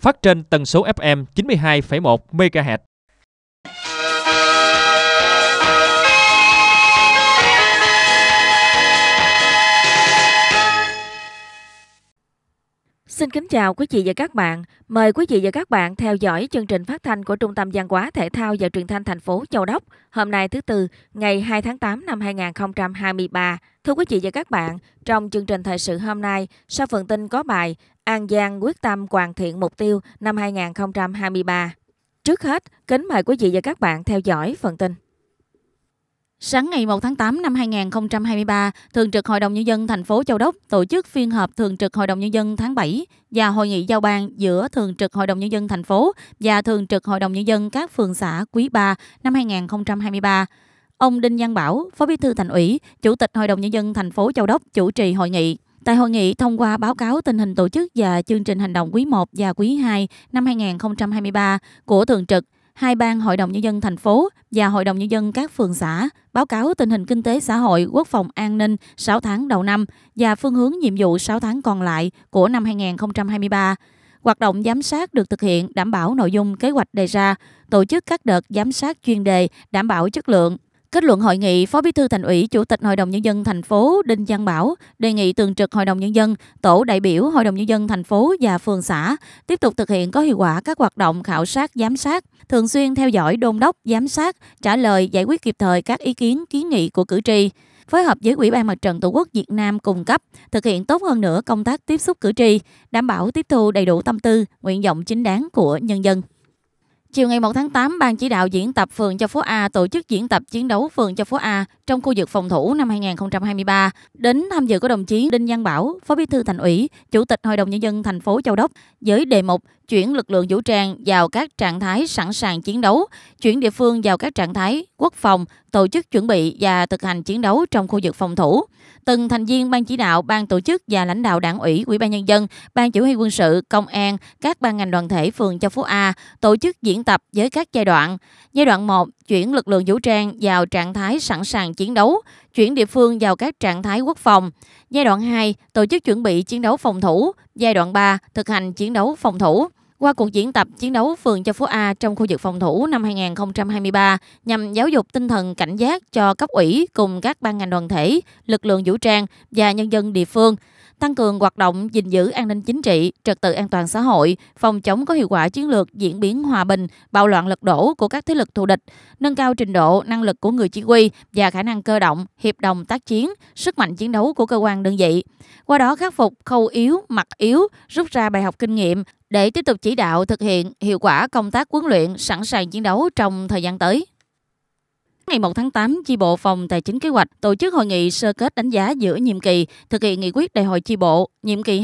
phát trên tần số FM 92,1 MHz. Xin kính chào quý vị và các bạn. Mời quý vị và các bạn theo dõi chương trình phát thanh của Trung tâm Văn hóa Thể thao và Truyền thanh thành phố Châu Đốc hôm nay thứ Tư, ngày 2 tháng 8 năm 2023. Thưa quý vị và các bạn, trong chương trình thời sự hôm nay, sau phần tin có bài An Giang quyết tâm hoàn thiện mục tiêu năm 2023. Trước hết, kính mời quý vị và các bạn theo dõi phần tin. Sáng ngày 1 tháng 8 năm 2023, Thường trực Hội đồng Nhân dân thành phố Châu Đốc tổ chức phiên họp Thường trực Hội đồng Nhân dân tháng 7 và hội nghị giao ban giữa Thường trực Hội đồng Nhân dân thành phố và Thường trực Hội đồng Nhân dân các phường xã quý 3 năm 2023. Ông Đinh Văn Bảo, Phó Bí thư Thành ủy, Chủ tịch Hội đồng Nhân dân thành phố Châu Đốc chủ trì hội nghị. Tại hội nghị thông qua báo cáo tình hình tổ chức và chương trình hành động quý 1 và quý 2 năm 2023 của Thường trực, hai ban Hội đồng Nhân dân thành phố và Hội đồng Nhân dân các phường xã báo cáo tình hình kinh tế xã hội, quốc phòng an ninh 6 tháng đầu năm và phương hướng nhiệm vụ 6 tháng còn lại của năm 2023. Hoạt động giám sát được thực hiện đảm bảo nội dung kế hoạch đề ra, tổ chức các đợt giám sát chuyên đề đảm bảo chất lượng, Kết luận hội nghị, Phó Bí thư Thành ủy, Chủ tịch Hội đồng nhân dân thành phố Đinh Văn Bảo đề nghị thường trực Hội đồng nhân dân, tổ đại biểu Hội đồng nhân dân thành phố và phường xã tiếp tục thực hiện có hiệu quả các hoạt động khảo sát, giám sát, thường xuyên theo dõi đôn đốc, giám sát, trả lời, giải quyết kịp thời các ý kiến, kiến nghị của cử tri phối hợp với Ủy ban Mặt trận Tổ quốc Việt Nam cung cấp, thực hiện tốt hơn nữa công tác tiếp xúc cử tri, đảm bảo tiếp thu đầy đủ tâm tư, nguyện vọng chính đáng của nhân dân. Chiều ngày 1 tháng 8, Ban chỉ đạo diễn tập phường cho phố A tổ chức diễn tập chiến đấu phường cho phố A trong khu vực phòng thủ năm 2023. Đến tham dự có đồng chí Đinh Văn Bảo, Phó Bí thư Thành ủy, Chủ tịch Hội đồng Nhân dân thành phố Châu Đốc với đề mục chuyển lực lượng vũ trang vào các trạng thái sẵn sàng chiến đấu, chuyển địa phương vào các trạng thái quốc phòng, tổ chức chuẩn bị và thực hành chiến đấu trong khu vực phòng thủ. Từng thành viên ban chỉ đạo, ban tổ chức và lãnh đạo đảng ủy, ủy ban nhân dân, ban chỉ huy quân sự, công an, các ban ngành đoàn thể phường cho phố A tổ chức diễn diễn tập với các giai đoạn. Giai đoạn 1 chuyển lực lượng vũ trang vào trạng thái sẵn sàng chiến đấu, chuyển địa phương vào các trạng thái quốc phòng. Giai đoạn 2 tổ chức chuẩn bị chiến đấu phòng thủ, giai đoạn 3 thực hành chiến đấu phòng thủ qua cuộc diễn tập chiến đấu phường Châu Phú A trong khu vực phòng thủ năm 2023 nhằm giáo dục tinh thần cảnh giác cho cấp ủy cùng các ban ngành đoàn thể, lực lượng vũ trang và nhân dân địa phương tăng cường hoạt động gìn giữ an ninh chính trị, trật tự an toàn xã hội, phòng chống có hiệu quả chiến lược diễn biến hòa bình, bạo loạn lật đổ của các thế lực thù địch, nâng cao trình độ, năng lực của người chỉ huy và khả năng cơ động, hiệp đồng tác chiến, sức mạnh chiến đấu của cơ quan đơn vị. Qua đó khắc phục khâu yếu, mặt yếu, rút ra bài học kinh nghiệm để tiếp tục chỉ đạo thực hiện hiệu quả công tác huấn luyện sẵn sàng chiến đấu trong thời gian tới. Ngày 1 tháng 8, chi bộ phòng tài chính kế hoạch tổ chức hội nghị sơ kết đánh giá giữa nhiệm kỳ thực hiện nghị quyết đại hội chi bộ nhiệm kỳ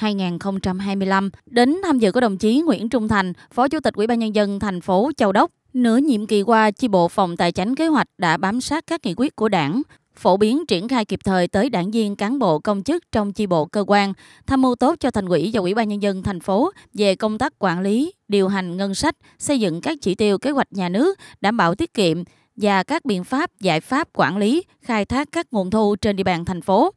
2020-2025 đến tham dự có đồng chí Nguyễn Trung Thành, Phó Chủ tịch Ủy ban nhân dân thành phố Châu Đốc Nửa nhiệm kỳ qua, chi bộ phòng tài chính kế hoạch đã bám sát các nghị quyết của đảng, phổ biến triển khai kịp thời tới đảng viên cán bộ công chức trong chi bộ cơ quan, tham mưu tốt cho thành ủy và ủy ban nhân dân thành phố về công tác quản lý, điều hành ngân sách, xây dựng các chỉ tiêu kế hoạch nhà nước, đảm bảo tiết kiệm và các biện pháp giải pháp quản lý, khai thác các nguồn thu trên địa bàn thành phố.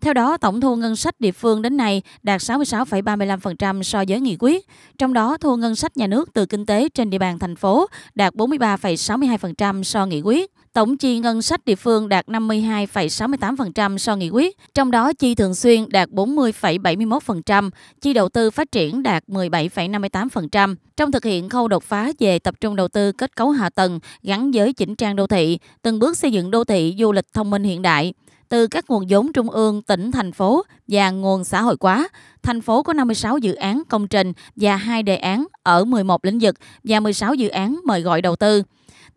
Theo đó, tổng thu ngân sách địa phương đến nay đạt 66,35% so với nghị quyết, trong đó thu ngân sách nhà nước từ kinh tế trên địa bàn thành phố đạt 43,62% so nghị quyết. Tổng chi ngân sách địa phương đạt 52,68% so nghị quyết, trong đó chi thường xuyên đạt 40,71%, chi đầu tư phát triển đạt 17,58%. Trong thực hiện khâu đột phá về tập trung đầu tư kết cấu hạ tầng gắn với chỉnh trang đô thị, từng bước xây dựng đô thị du lịch thông minh hiện đại, từ các nguồn vốn trung ương, tỉnh, thành phố và nguồn xã hội hóa, thành phố có 56 dự án công trình và hai đề án ở 11 lĩnh vực và 16 dự án mời gọi đầu tư.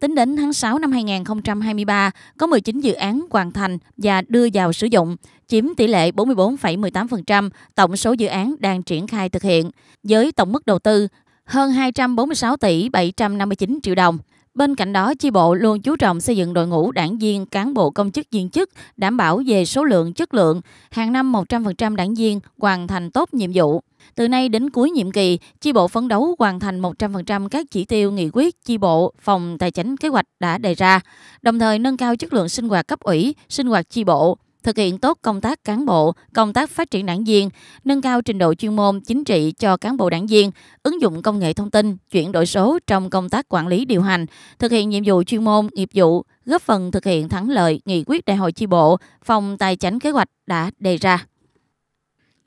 Tính đến tháng 6 năm 2023, có 19 dự án hoàn thành và đưa vào sử dụng, chiếm tỷ lệ 44,18% tổng số dự án đang triển khai thực hiện, với tổng mức đầu tư hơn 246 tỷ 759 triệu đồng. Bên cạnh đó, chi bộ luôn chú trọng xây dựng đội ngũ đảng viên, cán bộ công chức viên chức, đảm bảo về số lượng, chất lượng. Hàng năm 100% đảng viên hoàn thành tốt nhiệm vụ. Từ nay đến cuối nhiệm kỳ, chi bộ phấn đấu hoàn thành 100% các chỉ tiêu nghị quyết chi bộ, phòng tài chính kế hoạch đã đề ra, đồng thời nâng cao chất lượng sinh hoạt cấp ủy, sinh hoạt chi bộ, thực hiện tốt công tác cán bộ, công tác phát triển đảng viên, nâng cao trình độ chuyên môn chính trị cho cán bộ đảng viên, ứng dụng công nghệ thông tin, chuyển đổi số trong công tác quản lý điều hành, thực hiện nhiệm vụ chuyên môn, nghiệp vụ, góp phần thực hiện thắng lợi nghị quyết đại hội chi bộ, phòng tài chính kế hoạch đã đề ra.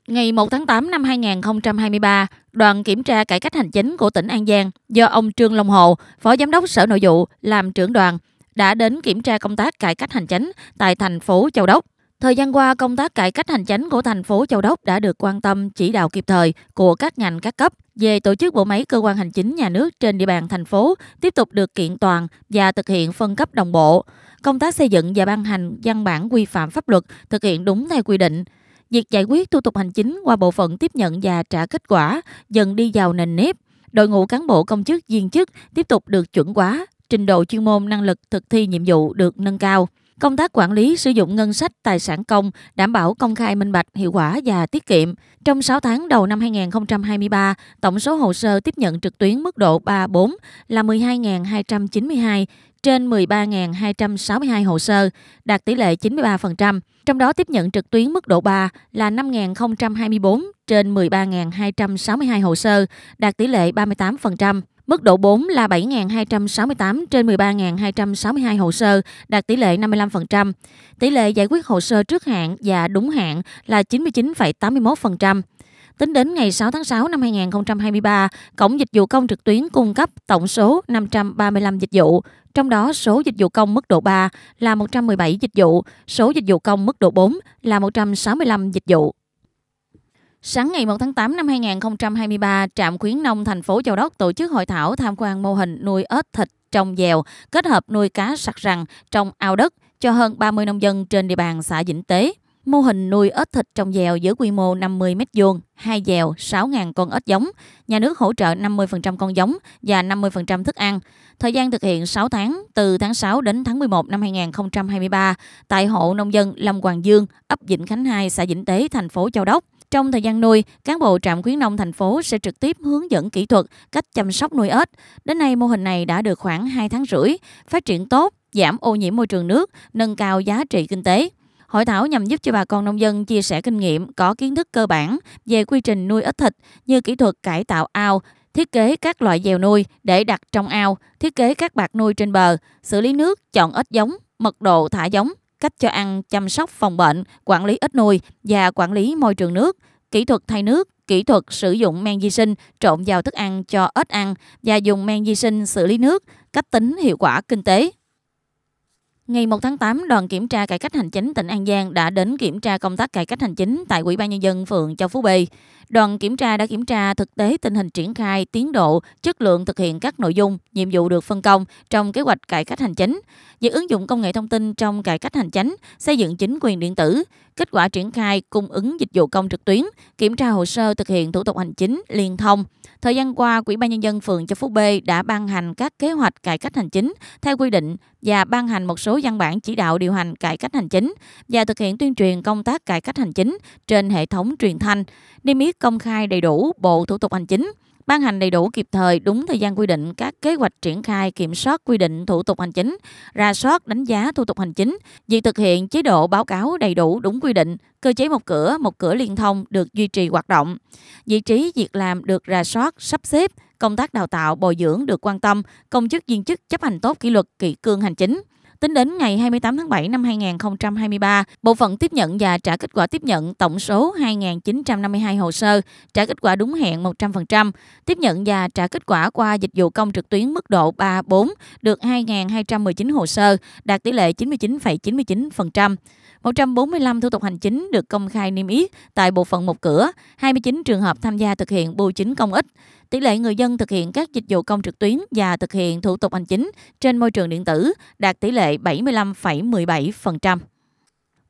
Ngày 1 tháng 8 năm 2023, đoàn kiểm tra cải cách hành chính của tỉnh An Giang do ông Trương Long Hồ, Phó Giám đốc Sở Nội vụ làm trưởng đoàn đã đến kiểm tra công tác cải cách hành chính tại thành phố Châu Đốc. Thời gian qua, công tác cải cách hành chính của thành phố Châu Đốc đã được quan tâm chỉ đạo kịp thời của các ngành các cấp về tổ chức bộ máy cơ quan hành chính nhà nước trên địa bàn thành phố tiếp tục được kiện toàn và thực hiện phân cấp đồng bộ. Công tác xây dựng và ban hành văn bản quy phạm pháp luật thực hiện đúng theo quy định, Việc giải quyết thủ tục hành chính qua bộ phận tiếp nhận và trả kết quả dần đi vào nền nếp. Đội ngũ cán bộ công chức viên chức tiếp tục được chuẩn hóa, trình độ chuyên môn năng lực thực thi nhiệm vụ được nâng cao. Công tác quản lý sử dụng ngân sách tài sản công đảm bảo công khai minh bạch, hiệu quả và tiết kiệm. Trong 6 tháng đầu năm 2023, tổng số hồ sơ tiếp nhận trực tuyến mức độ 3-4 là 12.292, trên 13.262 hồ sơ, đạt tỷ lệ 93%, trong đó tiếp nhận trực tuyến mức độ 3 là 5.024 trên 13.262 hồ sơ, đạt tỷ lệ 38%. Mức độ 4 là 7.268 trên 13.262 hồ sơ, đạt tỷ lệ 55%. Tỷ lệ giải quyết hồ sơ trước hạn và đúng hạn là 99,81%. Tính đến ngày 6 tháng 6 năm 2023, Cổng Dịch vụ Công trực tuyến cung cấp tổng số 535 dịch vụ, trong đó, số dịch vụ công mức độ 3 là 117 dịch vụ, số dịch vụ công mức độ 4 là 165 dịch vụ. Sáng ngày 1 tháng 8 năm 2023, trạm khuyến nông thành phố Châu Đốc tổ chức hội thảo tham quan mô hình nuôi ếch thịt trong dèo kết hợp nuôi cá sặc rằn trong ao đất cho hơn 30 nông dân trên địa bàn xã Vĩnh Tế. Mô hình nuôi ếch thịt trong dèo với quy mô 50 mét vuông, 2 dèo, 6.000 con ếch giống. Nhà nước hỗ trợ 50% con giống và 50% thức ăn. Thời gian thực hiện 6 tháng, từ tháng 6 đến tháng 11 năm 2023, tại hộ nông dân Lâm Hoàng Dương, ấp Vĩnh Khánh 2, xã Vĩnh Tế, thành phố Châu Đốc. Trong thời gian nuôi, cán bộ trạm khuyến nông thành phố sẽ trực tiếp hướng dẫn kỹ thuật cách chăm sóc nuôi ếch. Đến nay, mô hình này đã được khoảng 2 tháng rưỡi, phát triển tốt, giảm ô nhiễm môi trường nước, nâng cao giá trị kinh tế. Hội thảo nhằm giúp cho bà con nông dân chia sẻ kinh nghiệm, có kiến thức cơ bản về quy trình nuôi ếch thịt như kỹ thuật cải tạo ao, thiết kế các loại dèo nuôi để đặt trong ao, thiết kế các bạc nuôi trên bờ, xử lý nước, chọn ếch giống, mật độ thả giống, cách cho ăn, chăm sóc phòng bệnh, quản lý ếch nuôi và quản lý môi trường nước, kỹ thuật thay nước, kỹ thuật sử dụng men di sinh trộn vào thức ăn cho ếch ăn và dùng men di sinh xử lý nước, cách tính hiệu quả kinh tế. Ngày 1 tháng 8, đoàn kiểm tra cải cách hành chính tỉnh An Giang đã đến kiểm tra công tác cải cách hành chính tại Ủy ban nhân dân phường Châu Phú B. Đoàn kiểm tra đã kiểm tra thực tế tình hình triển khai, tiến độ, chất lượng thực hiện các nội dung, nhiệm vụ được phân công trong kế hoạch cải cách hành chính, việc ứng dụng công nghệ thông tin trong cải cách hành chính, xây dựng chính quyền điện tử, kết quả triển khai cung ứng dịch vụ công trực tuyến, kiểm tra hồ sơ thực hiện thủ tục hành chính liên thông. Thời gian qua, Quỹ ban nhân dân phường Châu Phú B đã ban hành các kế hoạch cải cách hành chính theo quy định và ban hành một số văn bản chỉ đạo điều hành cải cách hành chính và thực hiện tuyên truyền công tác cải cách hành chính trên hệ thống truyền thanh, niêm yết công khai đầy đủ bộ thủ tục hành chính ban hành đầy đủ kịp thời đúng thời gian quy định các kế hoạch triển khai kiểm soát quy định thủ tục hành chính, ra soát đánh giá thủ tục hành chính, việc thực hiện chế độ báo cáo đầy đủ đúng quy định, cơ chế một cửa, một cửa liên thông được duy trì hoạt động. Vị trí việc làm được ra soát, sắp xếp, công tác đào tạo, bồi dưỡng được quan tâm, công chức viên chức chấp hành tốt kỷ luật, kỷ cương hành chính. Tính đến ngày 28 tháng 7 năm 2023, bộ phận tiếp nhận và trả kết quả tiếp nhận tổng số 2.952 hồ sơ, trả kết quả đúng hẹn 100%, tiếp nhận và trả kết quả qua dịch vụ công trực tuyến mức độ 3-4 được 2.219 hồ sơ, đạt tỷ lệ 99,99%. ,99%. 145 thủ tục hành chính được công khai niêm yết tại bộ phận một cửa, 29 trường hợp tham gia thực hiện bưu chính công ích. Tỷ lệ người dân thực hiện các dịch vụ công trực tuyến và thực hiện thủ tục hành chính trên môi trường điện tử đạt tỷ lệ 75,17%.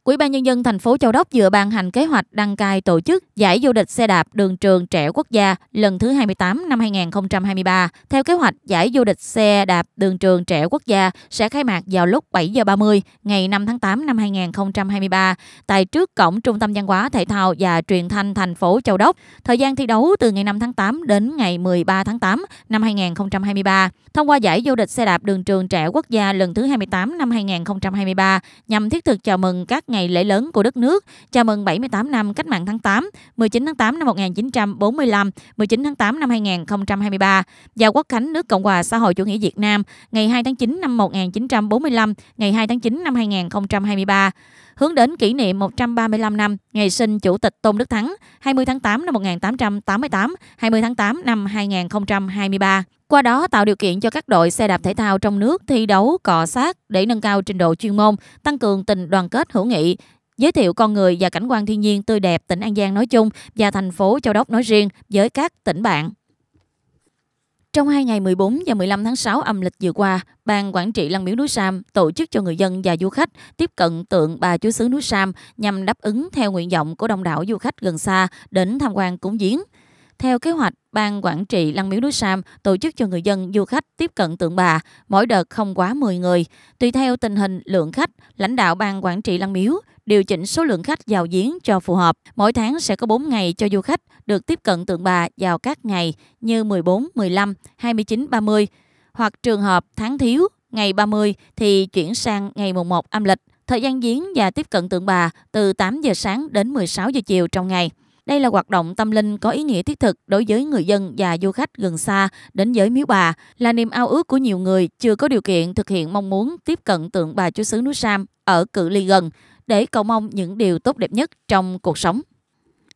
Ủy ban nhân dân thành phố Châu Đốc vừa ban hành kế hoạch đăng cai tổ chức giải vô địch xe đạp đường trường trẻ quốc gia lần thứ 28 năm 2023. Theo kế hoạch, giải vô địch xe đạp đường trường trẻ quốc gia sẽ khai mạc vào lúc 7 giờ 30 ngày 5 tháng 8 năm 2023 tại trước cổng Trung tâm văn hóa thể thao và truyền thanh thành phố Châu Đốc. Thời gian thi đấu từ ngày 5 tháng 8 đến ngày 13 tháng 8 năm 2023. Thông qua giải vô địch xe đạp đường trường trẻ quốc gia lần thứ 28 năm 2023 nhằm thiết thực chào mừng các ngày ngày lễ lớn của đất nước, chào mừng 78 năm Cách mạng tháng 8, 19 tháng 8 năm 1945, 19 tháng 8 năm 2023 và quốc khánh nước Cộng hòa xã hội chủ nghĩa Việt Nam ngày 2 tháng 9 năm 1945, ngày 2 tháng 9 năm 2023 hướng đến kỷ niệm 135 năm ngày sinh Chủ tịch Tôn Đức Thắng 20 tháng 8 năm 1888, 20 tháng 8 năm 2023. Qua đó tạo điều kiện cho các đội xe đạp thể thao trong nước thi đấu cọ sát để nâng cao trình độ chuyên môn, tăng cường tình đoàn kết hữu nghị, giới thiệu con người và cảnh quan thiên nhiên tươi đẹp tỉnh An Giang nói chung và thành phố Châu Đốc nói riêng với các tỉnh bạn. Trong hai ngày 14 và 15 tháng 6 âm lịch vừa qua, Ban Quản trị Lăng Miếu Núi Sam tổ chức cho người dân và du khách tiếp cận tượng Bà Chúa Xứ Núi Sam nhằm đáp ứng theo nguyện vọng của đông đảo du khách gần xa đến tham quan cúng giếng. Theo kế hoạch, Ban Quản trị Lăng Miếu Núi Sam tổ chức cho người dân du khách tiếp cận tượng bà, mỗi đợt không quá 10 người. Tùy theo tình hình lượng khách, lãnh đạo Ban Quản trị Lăng Miếu điều chỉnh số lượng khách vào giếng cho phù hợp. Mỗi tháng sẽ có 4 ngày cho du khách được tiếp cận tượng bà vào các ngày như 14, 15, 29, 30 hoặc trường hợp tháng thiếu ngày 30 thì chuyển sang ngày mùng 1 âm lịch. Thời gian giếng và tiếp cận tượng bà từ 8 giờ sáng đến 16 giờ chiều trong ngày. Đây là hoạt động tâm linh có ý nghĩa thiết thực đối với người dân và du khách gần xa đến giới Miếu Bà, là niềm ao ước của nhiều người chưa có điều kiện thực hiện mong muốn tiếp cận tượng Bà Chúa xứ núi Sam ở cự ly gần để cầu mong những điều tốt đẹp nhất trong cuộc sống.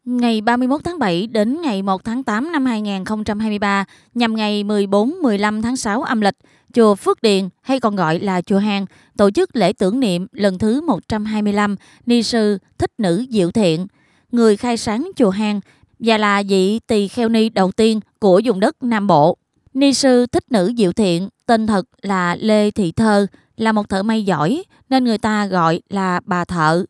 Ngày 31 tháng 7 đến ngày 1 tháng 8 năm 2023 nhằm ngày 14-15 tháng 6 âm lịch, Chùa Phước Điền hay còn gọi là Chùa Hàng tổ chức lễ tưởng niệm lần thứ 125 Ni Sư Thích Nữ Diệu Thiện – người khai sáng chùa hang và là vị tỳ kheo ni đầu tiên của vùng đất Nam Bộ. Ni sư thích nữ diệu thiện, tên thật là Lê Thị Thơ, là một thợ may giỏi nên người ta gọi là bà thợ.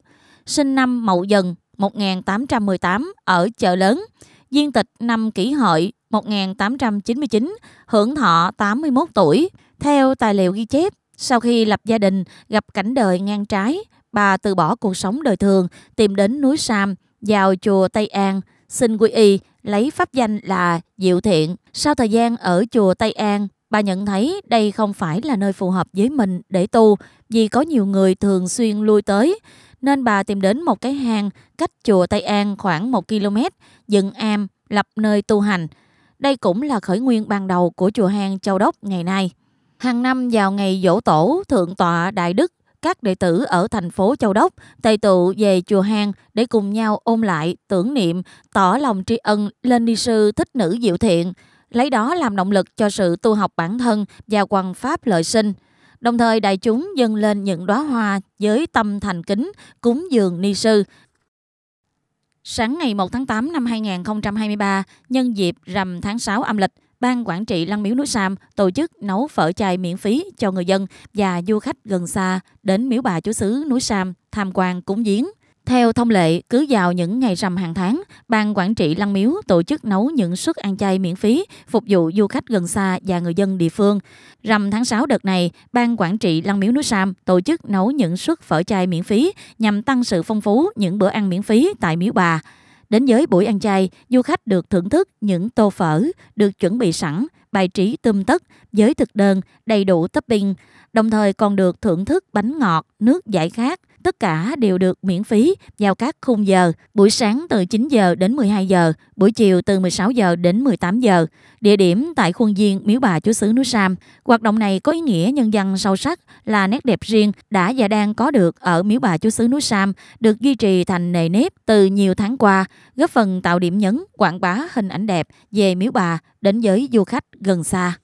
Sinh năm Mậu Dần 1818 ở chợ lớn, viên tịch năm kỷ hợi 1899, hưởng thọ 81 tuổi. Theo tài liệu ghi chép, sau khi lập gia đình, gặp cảnh đời ngang trái, bà từ bỏ cuộc sống đời thường, tìm đến núi Sam vào chùa Tây An, xin quy y, lấy pháp danh là Diệu Thiện. Sau thời gian ở chùa Tây An, bà nhận thấy đây không phải là nơi phù hợp với mình để tu vì có nhiều người thường xuyên lui tới. Nên bà tìm đến một cái hang cách chùa Tây An khoảng 1 km, dựng am, lập nơi tu hành. Đây cũng là khởi nguyên ban đầu của chùa hang Châu Đốc ngày nay. Hàng năm vào ngày dỗ tổ, Thượng tọa Đại Đức các đệ tử ở thành phố Châu Đốc tề tụ về chùa Hang để cùng nhau ôn lại, tưởng niệm, tỏ lòng tri ân lên ni sư thích nữ diệu thiện, lấy đó làm động lực cho sự tu học bản thân và quần pháp lợi sinh. Đồng thời đại chúng dâng lên những đóa hoa với tâm thành kính, cúng dường ni sư, Sáng ngày 1 tháng 8 năm 2023, nhân dịp rằm tháng 6 âm lịch, Ban Quản trị Lăng Miếu Núi Sam tổ chức nấu phở chay miễn phí cho người dân và du khách gần xa đến Miếu Bà Chúa xứ Núi Sam tham quan cúng giếng. Theo thông lệ, cứ vào những ngày rằm hàng tháng, Ban Quản trị Lăng Miếu tổ chức nấu những suất ăn chay miễn phí, phục vụ du khách gần xa và người dân địa phương. Rằm tháng 6 đợt này, Ban Quản trị Lăng Miếu núi Sam tổ chức nấu những suất phở chay miễn phí nhằm tăng sự phong phú những bữa ăn miễn phí tại Miếu Bà. Đến giới buổi ăn chay, du khách được thưởng thức những tô phở được chuẩn bị sẵn, bài trí tươm tất với thực đơn đầy đủ topping, đồng thời còn được thưởng thức bánh ngọt, nước giải khát, Tất cả đều được miễn phí vào các khung giờ, buổi sáng từ 9 giờ đến 12 giờ, buổi chiều từ 16 giờ đến 18 giờ. Địa điểm tại khuôn viên Miếu Bà Chúa Sứ Núi Sam. Hoạt động này có ý nghĩa nhân dân sâu sắc là nét đẹp riêng đã và đang có được ở Miếu Bà Chúa Sứ Núi Sam, được duy trì thành nề nếp từ nhiều tháng qua, góp phần tạo điểm nhấn quảng bá hình ảnh đẹp về Miếu Bà đến với du khách gần xa.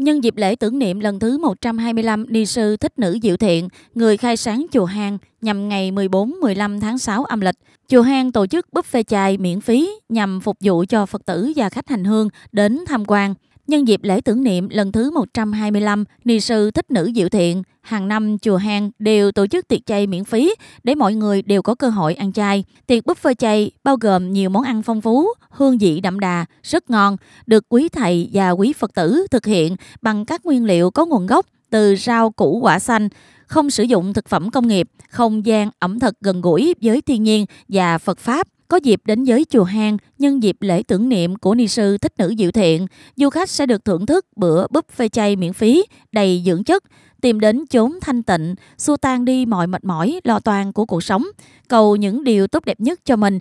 Nhân dịp lễ tưởng niệm lần thứ 125 ni sư thích nữ diệu thiện, người khai sáng chùa hang nhằm ngày 14-15 tháng 6 âm lịch, chùa hang tổ chức buffet chài miễn phí nhằm phục vụ cho Phật tử và khách hành hương đến tham quan. Nhân dịp lễ tưởng niệm lần thứ 125, ni sư thích nữ diệu thiện, hàng năm chùa hang đều tổ chức tiệc chay miễn phí để mọi người đều có cơ hội ăn chay. Tiệc buffet chay bao gồm nhiều món ăn phong phú, hương vị đậm đà, rất ngon, được quý thầy và quý Phật tử thực hiện bằng các nguyên liệu có nguồn gốc từ rau củ quả xanh, không sử dụng thực phẩm công nghiệp, không gian ẩm thực gần gũi với thiên nhiên và Phật Pháp. Có dịp đến giới chùa hang nhân dịp lễ tưởng niệm của ni sư thích nữ diệu thiện, du khách sẽ được thưởng thức bữa phê chay miễn phí, đầy dưỡng chất, tìm đến chốn thanh tịnh, xua tan đi mọi mệt mỏi, lo toan của cuộc sống, cầu những điều tốt đẹp nhất cho mình.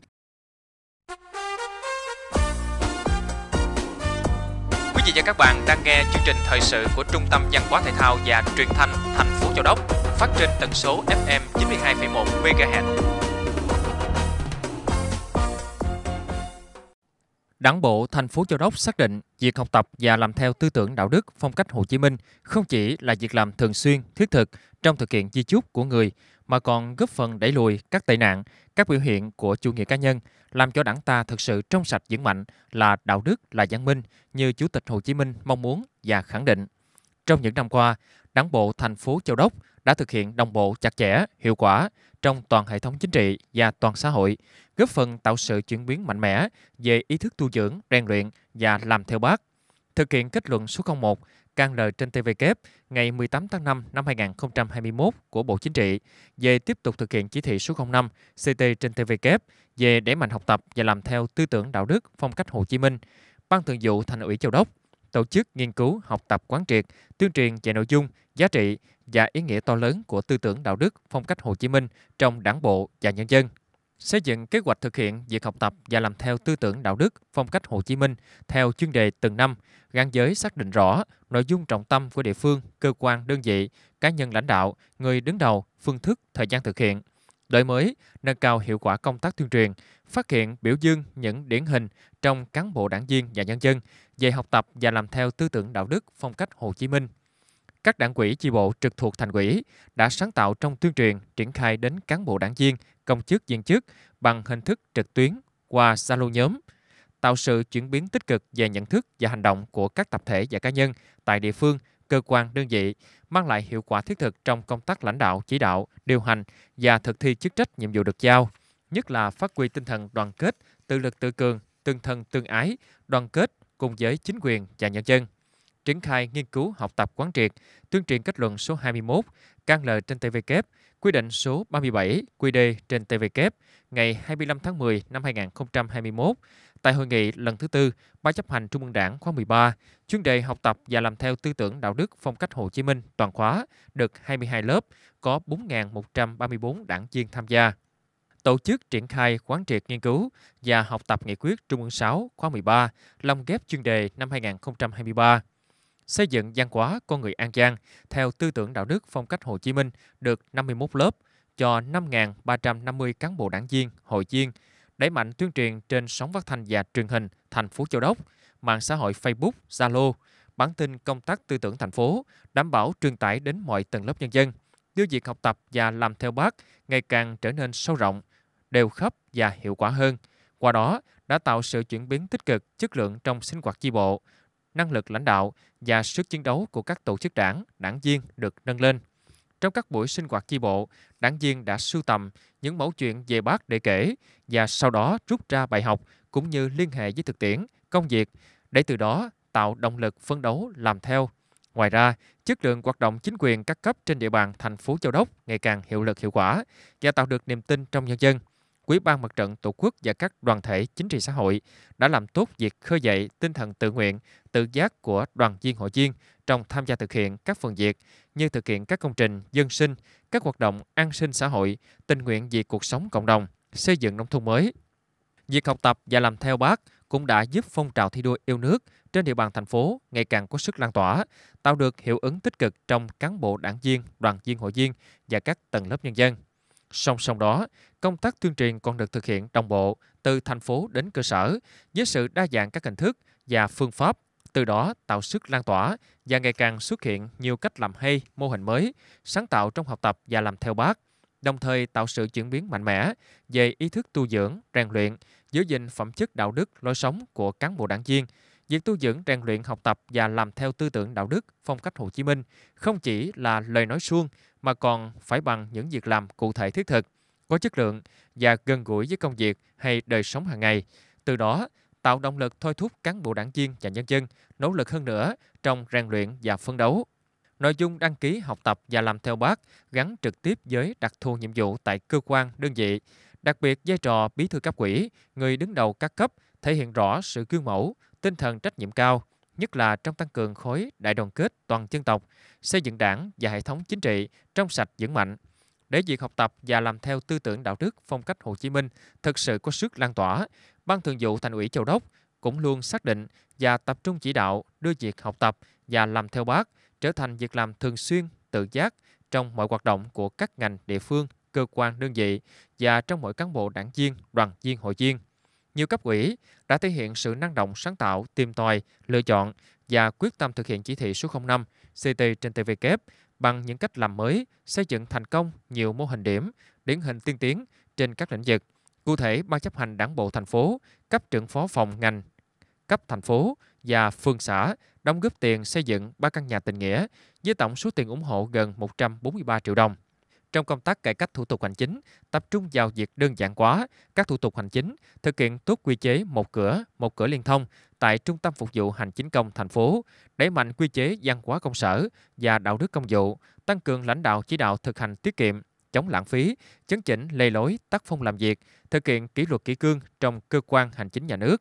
Quý vị và các bạn đang nghe chương trình thời sự của Trung tâm Văn hóa Thể thao và Truyền thanh thành phố Châu Đốc phát trên tần số FM 92,1 MHz. Đảng bộ thành phố Châu Đốc xác định việc học tập và làm theo tư tưởng đạo đức phong cách Hồ Chí Minh không chỉ là việc làm thường xuyên, thiết thực trong thực hiện di chúc của người mà còn góp phần đẩy lùi các tệ nạn, các biểu hiện của chủ nghĩa cá nhân, làm cho đảng ta thực sự trong sạch vững mạnh là đạo đức, là văn minh như Chủ tịch Hồ Chí Minh mong muốn và khẳng định. Trong những năm qua, Đảng bộ thành phố Châu Đốc đã thực hiện đồng bộ chặt chẽ, hiệu quả trong toàn hệ thống chính trị và toàn xã hội, góp phần tạo sự chuyển biến mạnh mẽ về ý thức tu dưỡng, rèn luyện và làm theo bác. Thực hiện kết luận số 01 can lời trên TVK ngày 18 tháng 5 năm 2021 của Bộ Chính trị về tiếp tục thực hiện chỉ thị số 05 CT trên TVK về đẩy mạnh học tập và làm theo tư tưởng đạo đức phong cách Hồ Chí Minh, Ban Thường vụ Thành ủy Châu Đốc tổ chức nghiên cứu, học tập quán triệt, tuyên truyền về nội dung, giá trị và ý nghĩa to lớn của tư tưởng đạo đức, phong cách Hồ Chí Minh trong đảng bộ và nhân dân. Xây dựng kế hoạch thực hiện việc học tập và làm theo tư tưởng đạo đức, phong cách Hồ Chí Minh theo chuyên đề từng năm, gắn giới xác định rõ nội dung trọng tâm của địa phương, cơ quan, đơn vị, cá nhân lãnh đạo, người đứng đầu, phương thức, thời gian thực hiện – đổi mới, nâng cao hiệu quả công tác tuyên truyền, phát hiện biểu dương những điển hình trong cán bộ đảng viên và nhân dân về học tập và làm theo tư tưởng đạo đức phong cách Hồ Chí Minh. Các đảng quỹ chi bộ trực thuộc thành quỹ đã sáng tạo trong tuyên truyền triển khai đến cán bộ đảng viên, công chức viên chức bằng hình thức trực tuyến qua Zalo nhóm, tạo sự chuyển biến tích cực về nhận thức và hành động của các tập thể và cá nhân tại địa phương cơ quan, đơn vị, mang lại hiệu quả thiết thực trong công tác lãnh đạo, chỉ đạo, điều hành và thực thi chức trách nhiệm vụ được giao, nhất là phát huy tinh thần đoàn kết, tự lực tự cường, tương thân tương ái, đoàn kết cùng với chính quyền và nhân dân. Triển khai nghiên cứu học tập quán triệt, tuyên truyền kết luận số 21, can lời trên TVK, quy định số 37, QD trên TVK ngày 25 tháng 10 năm 2021 Tại hội nghị lần thứ tư, Ban chấp hành Trung ương Đảng khóa 13, chuyên đề học tập và làm theo tư tưởng đạo đức phong cách Hồ Chí Minh toàn khóa được 22 lớp, có 4.134 đảng viên tham gia. Tổ chức triển khai quán triệt nghiên cứu và học tập nghị quyết Trung ương 6 khóa 13 lòng ghép chuyên đề năm 2023 xây dựng văn hóa con người An Giang theo tư tưởng đạo đức phong cách Hồ Chí Minh được 51 lớp cho 5.350 cán bộ đảng viên, hội viên đẩy mạnh tuyên truyền trên sóng phát thanh và truyền hình thành phố Châu Đốc, mạng xã hội Facebook, Zalo, bản tin công tác tư tưởng thành phố, đảm bảo truyền tải đến mọi tầng lớp nhân dân, đưa việc học tập và làm theo bác ngày càng trở nên sâu rộng, đều khắp và hiệu quả hơn. Qua đó đã tạo sự chuyển biến tích cực chất lượng trong sinh hoạt chi bộ, năng lực lãnh đạo và sức chiến đấu của các tổ chức đảng, đảng viên được nâng lên. Trong các buổi sinh hoạt chi bộ, đảng viên đã sưu tầm những mẫu chuyện về bác để kể và sau đó rút ra bài học cũng như liên hệ với thực tiễn, công việc để từ đó tạo động lực phấn đấu làm theo. Ngoài ra, chất lượng hoạt động chính quyền các cấp trên địa bàn thành phố Châu Đốc ngày càng hiệu lực hiệu quả và tạo được niềm tin trong nhân dân. Quỹ ban mặt trận Tổ quốc và các đoàn thể chính trị xã hội đã làm tốt việc khơi dậy tinh thần tự nguyện, tự giác của đoàn viên hội viên trong tham gia thực hiện các phần việc như thực hiện các công trình dân sinh, các hoạt động an sinh xã hội, tình nguyện vì cuộc sống cộng đồng, xây dựng nông thôn mới. Việc học tập và làm theo bác cũng đã giúp phong trào thi đua yêu nước trên địa bàn thành phố ngày càng có sức lan tỏa, tạo được hiệu ứng tích cực trong cán bộ đảng viên, đoàn viên hội viên và các tầng lớp nhân dân. Song song đó, công tác tuyên truyền còn được thực hiện đồng bộ từ thành phố đến cơ sở với sự đa dạng các hình thức và phương pháp từ đó tạo sức lan tỏa và ngày càng xuất hiện nhiều cách làm hay, mô hình mới, sáng tạo trong học tập và làm theo bác, đồng thời tạo sự chuyển biến mạnh mẽ về ý thức tu dưỡng, rèn luyện, giữ gìn phẩm chất đạo đức, lối sống của cán bộ đảng viên. Việc tu dưỡng, rèn luyện, học tập và làm theo tư tưởng đạo đức, phong cách Hồ Chí Minh không chỉ là lời nói suông mà còn phải bằng những việc làm cụ thể thiết thực, có chất lượng và gần gũi với công việc hay đời sống hàng ngày. Từ đó tạo động lực thôi thúc cán bộ đảng viên và nhân dân nỗ lực hơn nữa trong rèn luyện và phấn đấu. Nội dung đăng ký học tập và làm theo bác gắn trực tiếp với đặc thù nhiệm vụ tại cơ quan, đơn vị, đặc biệt vai trò bí thư cấp ủy, người đứng đầu các cấp thể hiện rõ sự gương mẫu, tinh thần trách nhiệm cao, nhất là trong tăng cường khối đại đoàn kết toàn dân tộc, xây dựng đảng và hệ thống chính trị trong sạch vững mạnh, để việc học tập và làm theo tư tưởng đạo đức phong cách Hồ Chí Minh thực sự có sức lan tỏa Ban Thường vụ Thành ủy Châu Đốc cũng luôn xác định và tập trung chỉ đạo đưa việc học tập và làm theo bác trở thành việc làm thường xuyên, tự giác trong mọi hoạt động của các ngành địa phương, cơ quan đơn vị và trong mỗi cán bộ đảng viên, đoàn viên hội viên. Nhiều cấp ủy đã thể hiện sự năng động sáng tạo, tìm tòi, lựa chọn và quyết tâm thực hiện chỉ thị số 05 CT trên TVK bằng những cách làm mới, xây dựng thành công nhiều mô hình điểm, điển hình tiên tiến trên các lĩnh vực – Cụ thể, Ban chấp hành Đảng bộ thành phố, cấp trưởng phó phòng ngành, cấp thành phố và phường xã đóng góp tiền xây dựng ba căn nhà tình nghĩa với tổng số tiền ủng hộ gần 143 triệu đồng. Trong công tác cải cách thủ tục hành chính, tập trung vào việc đơn giản hóa các thủ tục hành chính, thực hiện tốt quy chế một cửa, một cửa liên thông tại Trung tâm Phục vụ Hành chính công thành phố, đẩy mạnh quy chế văn hóa công sở và đạo đức công vụ, tăng cường lãnh đạo chỉ đạo thực hành tiết kiệm, chống lãng phí, chấn chỉnh lề lối tác phong làm việc, thực hiện kỷ luật kỷ cương trong cơ quan hành chính nhà nước.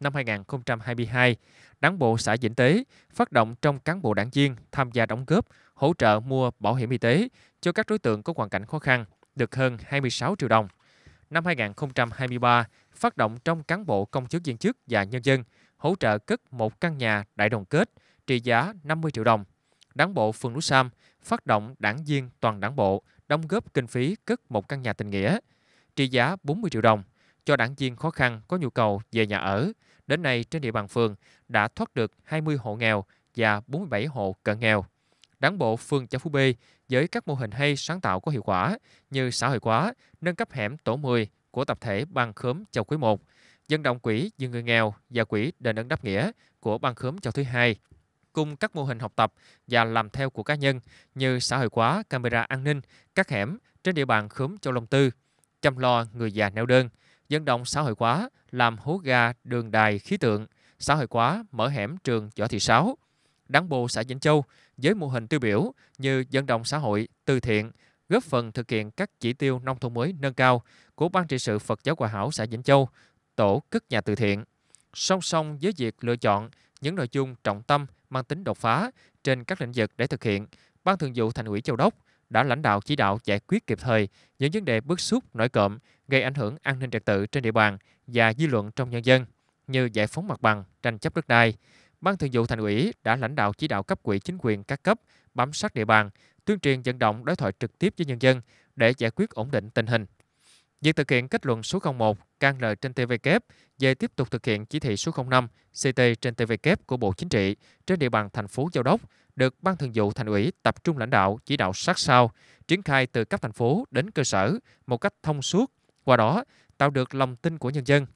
Năm 2022, Đảng bộ xã Vĩnh Tế phát động trong cán bộ đảng viên tham gia đóng góp, hỗ trợ mua bảo hiểm y tế cho các đối tượng có hoàn cảnh khó khăn, được hơn 26 triệu đồng. Năm 2023, phát động trong cán bộ công chức viên chức và nhân dân hỗ trợ cất một căn nhà đại đoàn kết trị giá 50 triệu đồng. Đảng bộ phường Núi Sam phát động đảng viên toàn đảng bộ đóng góp kinh phí cất một căn nhà tình nghĩa trị giá 40 triệu đồng cho đảng viên khó khăn có nhu cầu về nhà ở. Đến nay trên địa bàn phường đã thoát được 20 hộ nghèo và 47 hộ cận nghèo. Đảng bộ phường Châu Phú B với các mô hình hay sáng tạo có hiệu quả như xã hội hóa, nâng cấp hẻm tổ 10 của tập thể Ban khóm Châu Quý 1, dân động quỹ vì người nghèo và quỹ đền ơn đáp nghĩa của Ban khóm Châu thứ 2 cung các mô hình học tập và làm theo của cá nhân như xã hội hóa, camera an ninh, các hẻm trên địa bàn khóm Châu Long Tư, chăm lo người già neo đơn, dân động xã hội hóa, làm hố ga, đường đài, khí tượng, xã hội hóa, mở hẻm trường Võ Thị Sáu, đảng bộ xã Vĩnh Châu với mô hình tiêu biểu như dân động xã hội, từ thiện, góp phần thực hiện các chỉ tiêu nông thôn mới nâng cao của Ban trị sự Phật giáo Hòa hảo xã Vĩnh Châu, tổ cất nhà từ thiện. Song song với việc lựa chọn những nội dung trọng tâm mang tính đột phá trên các lĩnh vực để thực hiện, Ban Thường vụ Thành ủy Châu Đốc đã lãnh đạo chỉ đạo giải quyết kịp thời những vấn đề bức xúc nổi cộm gây ảnh hưởng an ninh trật tự trên địa bàn và dư luận trong nhân dân như giải phóng mặt bằng, tranh chấp đất đai. Ban Thường vụ Thành ủy đã lãnh đạo chỉ đạo cấp quỹ chính quyền các cấp bám sát địa bàn, tuyên truyền vận động đối thoại trực tiếp với nhân dân để giải quyết ổn định tình hình. Việc thực hiện kết luận số 01 can lờ trên TVK về tiếp tục thực hiện chỉ thị số 05 CT trên TVK của Bộ Chính trị trên địa bàn thành phố Giao Đốc được Ban Thường vụ Thành ủy tập trung lãnh đạo chỉ đạo sát sao, triển khai từ cấp thành phố đến cơ sở một cách thông suốt, qua đó tạo được lòng tin của nhân dân.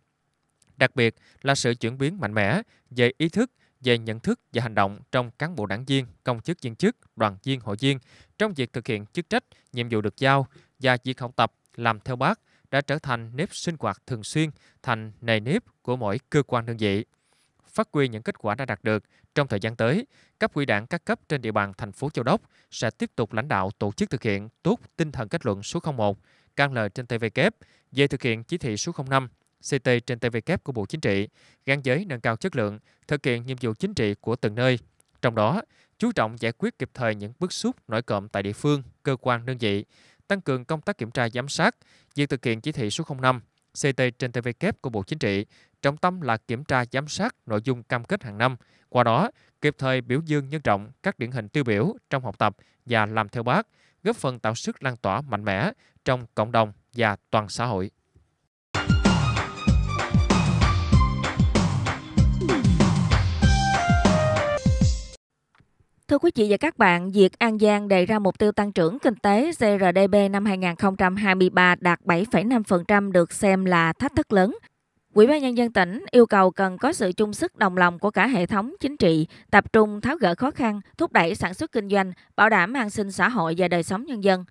Đặc biệt là sự chuyển biến mạnh mẽ về ý thức, về nhận thức và hành động trong cán bộ đảng viên, công chức viên chức, đoàn viên hội viên trong việc thực hiện chức trách, nhiệm vụ được giao và việc học tập làm theo bác đã trở thành nếp sinh hoạt thường xuyên, thành nề nếp của mỗi cơ quan đơn vị. Phát huy những kết quả đã đạt được, trong thời gian tới, cấp ủy đảng các cấp trên địa bàn thành phố Châu Đốc sẽ tiếp tục lãnh đạo tổ chức thực hiện tốt tinh thần kết luận số 01, can lời trên TVK về thực hiện chỉ thị số 05 CT trên TVK của Bộ Chính trị, gắn giới nâng cao chất lượng, thực hiện nhiệm vụ chính trị của từng nơi. Trong đó, chú trọng giải quyết kịp thời những bức xúc nổi cộm tại địa phương, cơ quan đơn vị, tăng cường công tác kiểm tra giám sát, việc thực hiện chỉ thị số 05 CT trên TVK e của Bộ Chính trị, trọng tâm là kiểm tra giám sát nội dung cam kết hàng năm, qua đó kịp thời biểu dương nhân rộng các điển hình tiêu biểu trong học tập và làm theo bác, góp phần tạo sức lan tỏa mạnh mẽ trong cộng đồng và toàn xã hội. Thưa quý vị và các bạn, việc An Giang đề ra mục tiêu tăng trưởng kinh tế GRDP năm 2023 đạt 7,5% được xem là thách thức lớn. Quỹ ban nhân dân tỉnh yêu cầu cần có sự chung sức đồng lòng của cả hệ thống chính trị, tập trung tháo gỡ khó khăn, thúc đẩy sản xuất kinh doanh, bảo đảm an sinh xã hội và đời sống nhân dân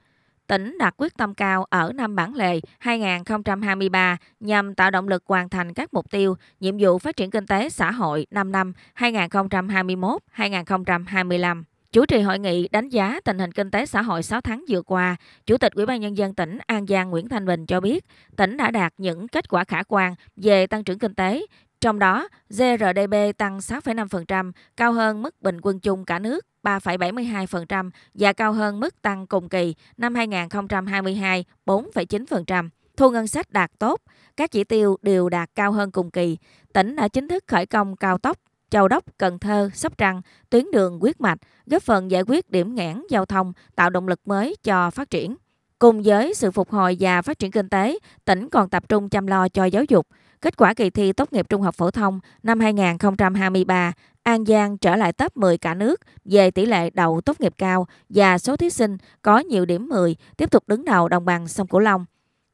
tỉnh đặt quyết tâm cao ở năm bản lề 2023 nhằm tạo động lực hoàn thành các mục tiêu, nhiệm vụ phát triển kinh tế xã hội 5 năm 2021-2025. Chủ trì hội nghị đánh giá tình hình kinh tế xã hội 6 tháng vừa qua, Chủ tịch Ủy ban nhân dân tỉnh An Giang Nguyễn Thanh Bình cho biết, tỉnh đã đạt những kết quả khả quan về tăng trưởng kinh tế, trong đó GRDP tăng 6,5%, cao hơn mức bình quân chung cả nước. 3,72% và cao hơn mức tăng cùng kỳ năm 2022 4,9%. Thu ngân sách đạt tốt, các chỉ tiêu đều đạt cao hơn cùng kỳ. Tỉnh đã chính thức khởi công cao tốc Châu Đốc, Cần Thơ, Sóc Trăng, tuyến đường quyết mạch, góp phần giải quyết điểm nghẽn giao thông, tạo động lực mới cho phát triển. Cùng với sự phục hồi và phát triển kinh tế, tỉnh còn tập trung chăm lo cho giáo dục. Kết quả kỳ thi tốt nghiệp trung học phổ thông năm 2023 An Giang trở lại top 10 cả nước về tỷ lệ đậu tốt nghiệp cao và số thí sinh có nhiều điểm 10 tiếp tục đứng đầu đồng bằng sông Cửu Long.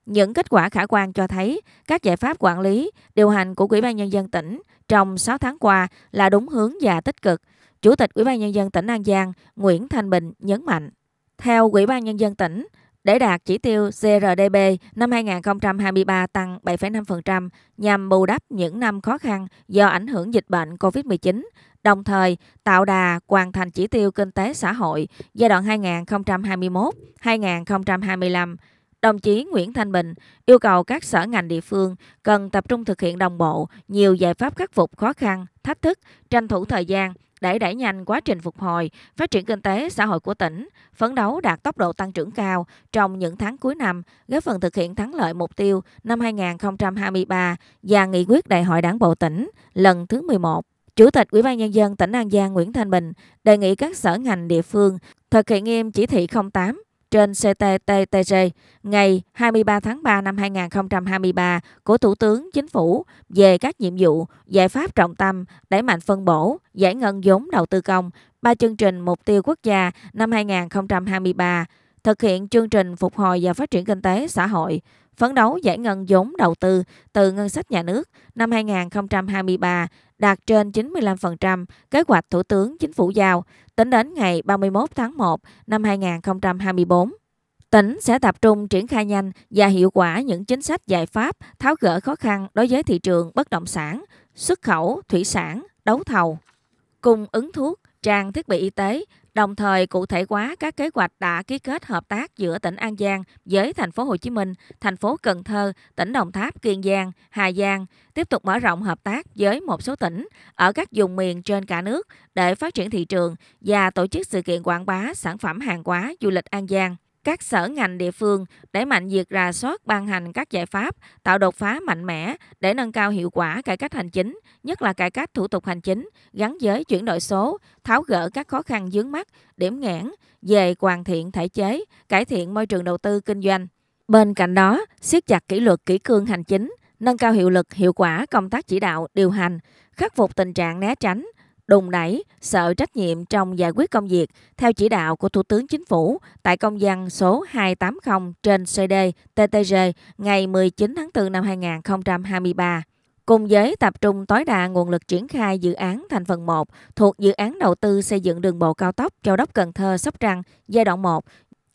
Những kết quả khả quan cho thấy các giải pháp quản lý, điều hành của Ủy ban nhân dân tỉnh trong 6 tháng qua là đúng hướng và tích cực. Chủ tịch Ủy ban nhân dân tỉnh An Giang Nguyễn Thanh Bình nhấn mạnh. Theo Ủy ban nhân dân tỉnh, để đạt chỉ tiêu GRDP năm 2023 tăng 7,5% nhằm bù đắp những năm khó khăn do ảnh hưởng dịch bệnh COVID-19, đồng thời tạo đà hoàn thành chỉ tiêu kinh tế xã hội giai đoạn 2021-2025. Đồng chí Nguyễn Thanh Bình yêu cầu các sở ngành địa phương cần tập trung thực hiện đồng bộ nhiều giải pháp khắc phục khó khăn, thách thức, tranh thủ thời gian để đẩy nhanh quá trình phục hồi, phát triển kinh tế xã hội của tỉnh, phấn đấu đạt tốc độ tăng trưởng cao trong những tháng cuối năm, góp phần thực hiện thắng lợi mục tiêu năm 2023 và nghị quyết Đại hội Đảng bộ tỉnh lần thứ 11. Chủ tịch Ủy ban nhân dân tỉnh An Giang Nguyễn Thanh Bình đề nghị các sở ngành địa phương thực hiện nghiêm chỉ thị 08 trên CTTTG ngày 23 tháng 3 năm 2023 của Thủ tướng Chính phủ về các nhiệm vụ, giải pháp trọng tâm, đẩy mạnh phân bổ, giải ngân vốn đầu tư công, ba chương trình mục tiêu quốc gia năm 2023, thực hiện chương trình phục hồi và phát triển kinh tế xã hội, phấn đấu giải ngân vốn đầu tư từ ngân sách nhà nước năm 2023 đạt trên 95% kế hoạch Thủ tướng Chính phủ giao tính đến ngày 31 tháng 1 năm 2024. Tỉnh sẽ tập trung triển khai nhanh và hiệu quả những chính sách giải pháp tháo gỡ khó khăn đối với thị trường bất động sản, xuất khẩu, thủy sản, đấu thầu, cung ứng thuốc, trang thiết bị y tế, đồng thời cụ thể hóa các kế hoạch đã ký kết hợp tác giữa tỉnh An Giang với thành phố Hồ Chí Minh, thành phố Cần Thơ, tỉnh Đồng Tháp, Kiên Giang, Hà Giang, tiếp tục mở rộng hợp tác với một số tỉnh ở các vùng miền trên cả nước để phát triển thị trường và tổ chức sự kiện quảng bá sản phẩm hàng hóa du lịch An Giang các sở ngành địa phương đẩy mạnh việc rà soát ban hành các giải pháp tạo đột phá mạnh mẽ để nâng cao hiệu quả cải cách hành chính, nhất là cải cách thủ tục hành chính gắn với chuyển đổi số, tháo gỡ các khó khăn vướng mắt, điểm nghẽn về hoàn thiện thể chế, cải thiện môi trường đầu tư kinh doanh. Bên cạnh đó, siết chặt kỷ luật kỷ cương hành chính, nâng cao hiệu lực hiệu quả công tác chỉ đạo điều hành, khắc phục tình trạng né tránh, đùng đẩy, sợ trách nhiệm trong giải quyết công việc theo chỉ đạo của Thủ tướng Chính phủ tại công văn số 280 trên CD TTG ngày 19 tháng 4 năm 2023 cùng với tập trung tối đa nguồn lực triển khai dự án thành phần 1 thuộc dự án đầu tư xây dựng đường bộ cao tốc Châu Đốc Cần Thơ Sóc Trăng giai đoạn 1